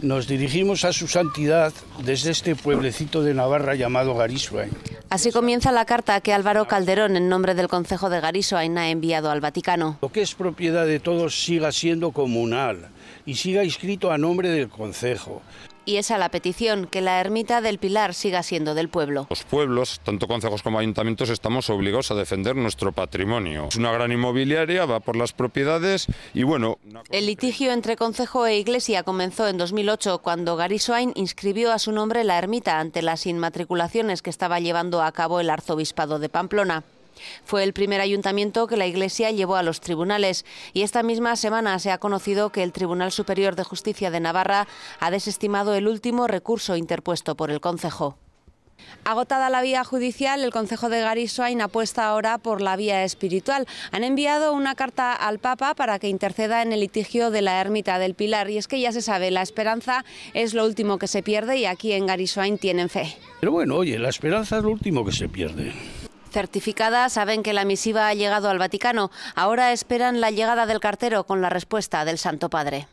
Nos dirigimos a su santidad desde este pueblecito de Navarra llamado Garisua. Así comienza la carta que Álvaro Calderón, en nombre del Consejo de Garisoain, ha enviado al Vaticano. Lo que es propiedad de todos siga siendo comunal y siga inscrito a nombre del Consejo y es a la petición que la ermita del Pilar siga siendo del pueblo. Los pueblos, tanto concejos como ayuntamientos, estamos obligados a defender nuestro patrimonio. Es una gran inmobiliaria, va por las propiedades y bueno... El litigio entre concejo e iglesia comenzó en 2008 cuando Swain inscribió a su nombre la ermita ante las inmatriculaciones que estaba llevando a cabo el arzobispado de Pamplona. Fue el primer ayuntamiento que la Iglesia llevó a los tribunales y esta misma semana se ha conocido que el Tribunal Superior de Justicia de Navarra ha desestimado el último recurso interpuesto por el Concejo. Agotada la vía judicial, el Concejo de Gariswain apuesta ahora por la vía espiritual. Han enviado una carta al Papa para que interceda en el litigio de la ermita del Pilar. Y es que ya se sabe, la esperanza es lo último que se pierde y aquí en Gariswain tienen fe. Pero bueno, oye, la esperanza es lo último que se pierde certificada saben que la misiva ha llegado al Vaticano. Ahora esperan la llegada del cartero con la respuesta del Santo Padre.